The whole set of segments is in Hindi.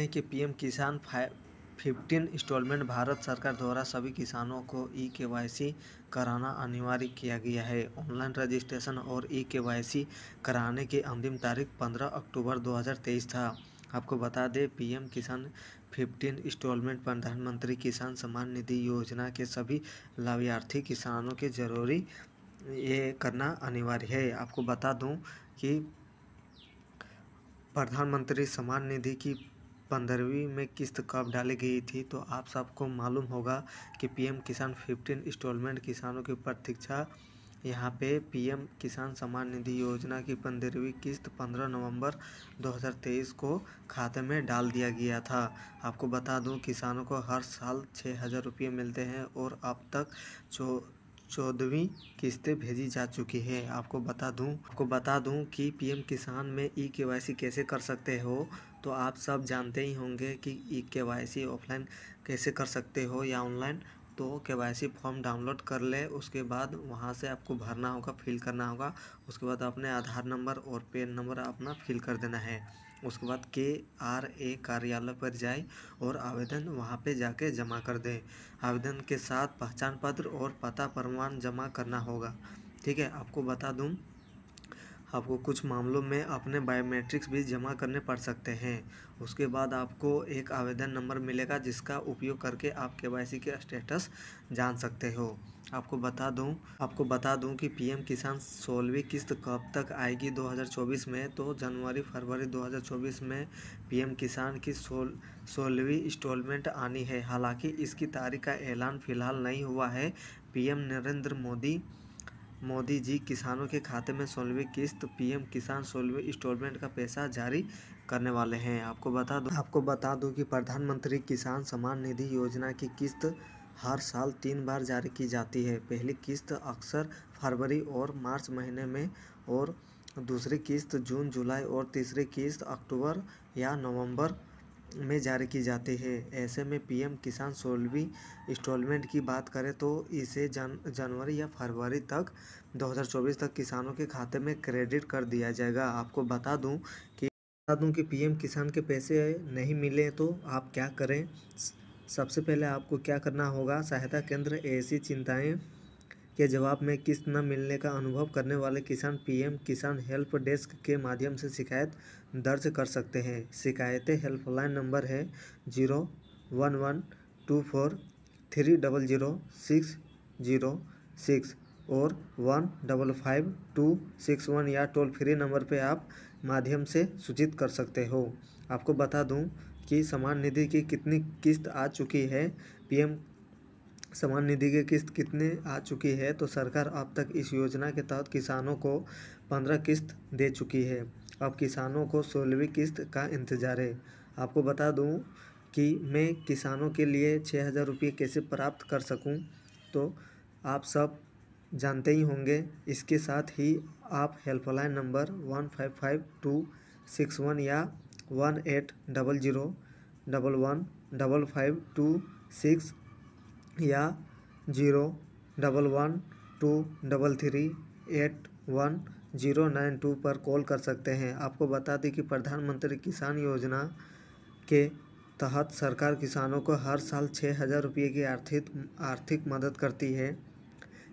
हैं कि पीएम किसान फिफ्टीन इंस्टॉलमेंट भारत सरकार द्वारा सभी किसानों को ई के कराना अनिवार्य किया गया है ऑनलाइन रजिस्ट्रेशन और ई के कराने की अंतिम तारीख 15 अक्टूबर 2023 था आपको बता दें पीएम किसान फिफ्टीन इंस्टॉलमेंट प्रधानमंत्री किसान सम्मान निधि योजना के सभी लाभार्थी किसानों के जरूरी ये करना अनिवार्य है आपको बता दूँ कि प्रधानमंत्री सम्मान निधि की पंद्रहवीं में किस्त कब डाली गई थी तो आप सबको मालूम होगा कि पीएम किसान फिफ्टीन इंस्टॉलमेंट किसानों की प्रतीक्षा यहाँ पे पीएम किसान सम्मान निधि योजना की पंद्रहवीं किस्त 15 नवंबर 2023 को खाते में डाल दिया गया था आपको बता दूं किसानों को हर साल छः हज़ार रुपये मिलते हैं और अब तक चौ चौदहवीं किस्तें भेजी जा चुकी है आपको बता दूं आपको बता दूं कि पीएम किसान में ई केवाईसी कैसे कर सकते हो तो आप सब जानते ही होंगे कि ई के वाई सी ऑफलाइन कैसे कर सकते हो या ऑनलाइन तो के वाई सी फॉर्म डाउनलोड कर ले उसके बाद वहाँ से आपको भरना होगा फिल करना होगा उसके बाद अपने आधार नंबर और पेन नंबर अपना फिल कर देना है उसके बाद के आर ए कार्यालय पर जाए और आवेदन वहाँ पे जाके जमा कर दें आवेदन के साथ पहचान पत्र और पता प्रमाण जमा करना होगा ठीक है आपको बता दूँ आपको कुछ मामलों में अपने बायोमेट्रिक्स भी जमा करने पड़ सकते हैं उसके बाद आपको एक आवेदन नंबर मिलेगा जिसका उपयोग करके आप के के स्टेटस जान सकते हो आपको बता दूं आपको बता दूं कि पीएम किसान सोलहवीं किस्त कब तक आएगी 2024 में तो जनवरी फरवरी 2024 में पीएम किसान की सोल सोलहवीं इंस्टॉलमेंट आनी है हालांकि इसकी तारीख का ऐलान फिलहाल नहीं हुआ है पीएम नरेंद्र मोदी मोदी जी किसानों के खाते में सोलहवीं किस्त पीएम किसान सोलहवें इंस्टॉलमेंट का पैसा जारी करने वाले हैं आपको बता दूं आपको बता दूं कि प्रधानमंत्री किसान सम्मान निधि योजना की किस्त हर साल तीन बार जारी की जाती है पहली किस्त अक्सर फरवरी और मार्च महीने में और दूसरी किस्त जून जुलाई और तीसरी किस्त अक्टूबर या नवम्बर में जारी की जाती है ऐसे में पीएम किसान सोलवी इंस्टॉलमेंट की बात करें तो इसे जन जनवरी या फरवरी तक 2024 तक किसानों के खाते में क्रेडिट कर दिया जाएगा आपको बता दूं कि बता दूं कि पीएम किसान के पैसे नहीं मिले तो आप क्या करें सबसे पहले आपको क्या करना होगा सहायता केंद्र ऐसी चिंताएं के जवाब में किस्त न मिलने का अनुभव करने वाले किसान पीएम किसान हेल्प डेस्क के माध्यम से शिकायत दर्ज कर सकते हैं शिकायतें हेल्पलाइन नंबर है zero one one two four three double zero six zero six और one double five two six one या टोल फ्री नंबर पे आप माध्यम से सूचित कर सकते हो आपको बता दूं कि समान निधि की कितनी किस्त आ चुकी है पीएम समान निधि की किस्त कितने आ चुकी है तो सरकार अब तक इस योजना के तहत किसानों को पंद्रह किस्त दे चुकी है अब किसानों को सोलहवीं किस्त का इंतज़ार है आपको बता दूं कि मैं किसानों के लिए छः हज़ार रुपये कैसे प्राप्त कर सकूं तो आप सब जानते ही होंगे इसके साथ ही आप helpline number one five five two six one या one eight double zero double one double five two six या zero double one two double three eight one zero nine two पर कॉल कर सकते हैं आपको बता दें कि प्रधानमंत्री किसान योजना के तहत सरकार किसानों को हर साल छः हज़ार रुपये की आर्थिक आर्थिक मदद करती है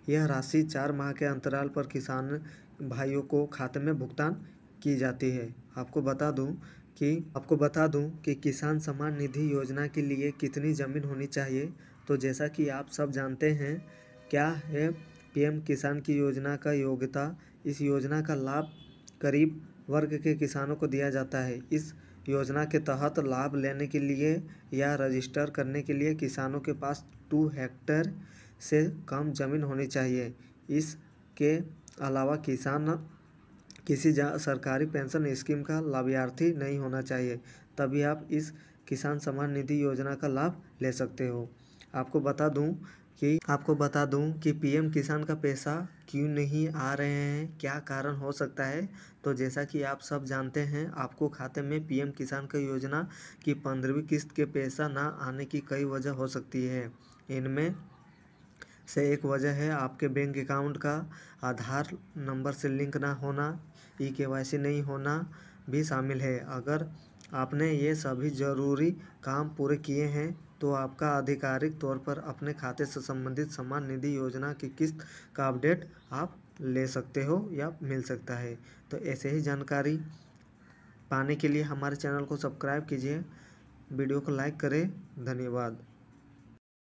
यह राशि चार माह के अंतराल पर किसान भाइयों को खाते में भुगतान की जाती है आपको बता दूं कि आपको बता दूं कि किसान सम्मान निधि योजना के लिए कितनी ज़मीन होनी चाहिए तो जैसा कि आप सब जानते हैं क्या है पीएम किसान की योजना का योग्यता इस योजना का लाभ करीब वर्ग के किसानों को दिया जाता है इस योजना के तहत लाभ लेने के लिए या रजिस्टर करने के लिए किसानों के पास टू हेक्टर से कम जमीन होनी चाहिए इसके अलावा किसान किसी जा सरकारी पेंशन स्कीम का लाभार्थी नहीं होना चाहिए तभी आप इस किसान सम्मान निधि योजना का लाभ ले सकते हो आपको बता दूं कि आपको बता दूं कि पीएम किसान का पैसा क्यों नहीं आ रहे हैं क्या कारण हो सकता है तो जैसा कि आप सब जानते हैं आपको खाते में पीएम किसान का योजना की पंद्रहवीं किस्त के पैसा ना आने की कई वजह हो सकती है इनमें से एक वजह है आपके बैंक अकाउंट का आधार नंबर से लिंक ना होना ई के नहीं होना भी शामिल है अगर आपने ये सभी ज़रूरी काम पूरे किए हैं तो आपका आधिकारिक तौर पर अपने खाते से संबंधित समान निधि योजना की किस्त का अपडेट आप ले सकते हो या मिल सकता है तो ऐसे ही जानकारी पाने के लिए हमारे चैनल को सब्सक्राइब कीजिए वीडियो को लाइक करें धन्यवाद